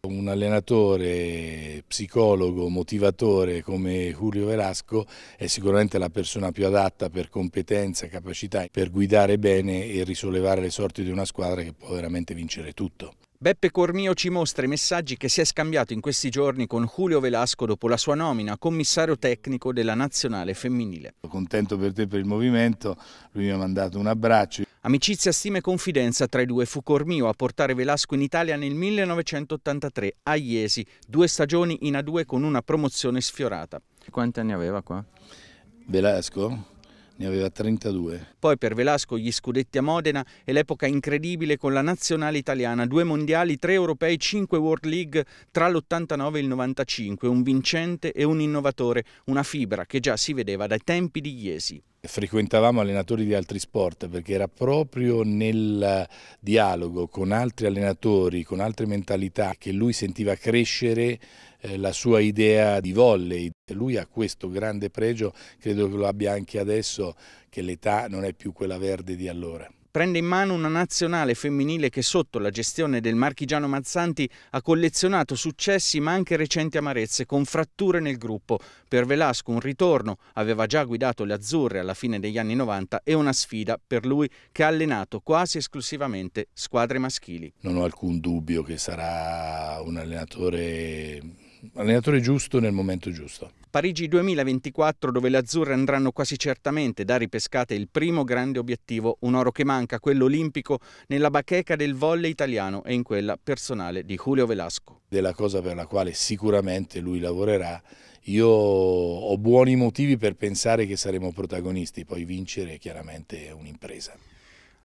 Un allenatore, psicologo, motivatore come Julio Velasco è sicuramente la persona più adatta per competenza capacità per guidare bene e risollevare le sorti di una squadra che può veramente vincere tutto. Beppe Cormio ci mostra i messaggi che si è scambiato in questi giorni con Julio Velasco dopo la sua nomina commissario tecnico della nazionale femminile. Contento per te per il movimento, lui mi ha mandato un abbraccio. Amicizia, stima e confidenza tra i due fu Cormio a portare Velasco in Italia nel 1983 a Iesi, due stagioni in A2 con una promozione sfiorata. Quanti anni aveva qua? Velasco? ne aveva 32. Poi per Velasco gli scudetti a Modena e l'epoca incredibile con la nazionale italiana, due mondiali, tre europei, cinque World League tra l'89 e il 95, un vincente e un innovatore, una fibra che già si vedeva dai tempi di Iesi frequentavamo allenatori di altri sport perché era proprio nel eh, dialogo con altri allenatori, con altre mentalità che lui sentiva crescere eh, la sua idea di volley. Lui ha questo grande pregio, credo che lo abbia anche adesso, che l'età non è più quella verde di allora prende in mano una nazionale femminile che sotto la gestione del marchigiano Mazzanti ha collezionato successi ma anche recenti amarezze con fratture nel gruppo. Per Velasco un ritorno, aveva già guidato le azzurre alla fine degli anni 90 e una sfida per lui che ha allenato quasi esclusivamente squadre maschili. Non ho alcun dubbio che sarà un allenatore allenatore giusto nel momento giusto. Parigi 2024 dove le azzurre andranno quasi certamente da ripescate il primo grande obiettivo, un oro che manca, quello olimpico, nella bacheca del volle italiano e in quella personale di Julio Velasco. Della cosa per la quale sicuramente lui lavorerà, io ho buoni motivi per pensare che saremo protagonisti, poi vincere chiaramente è un'impresa.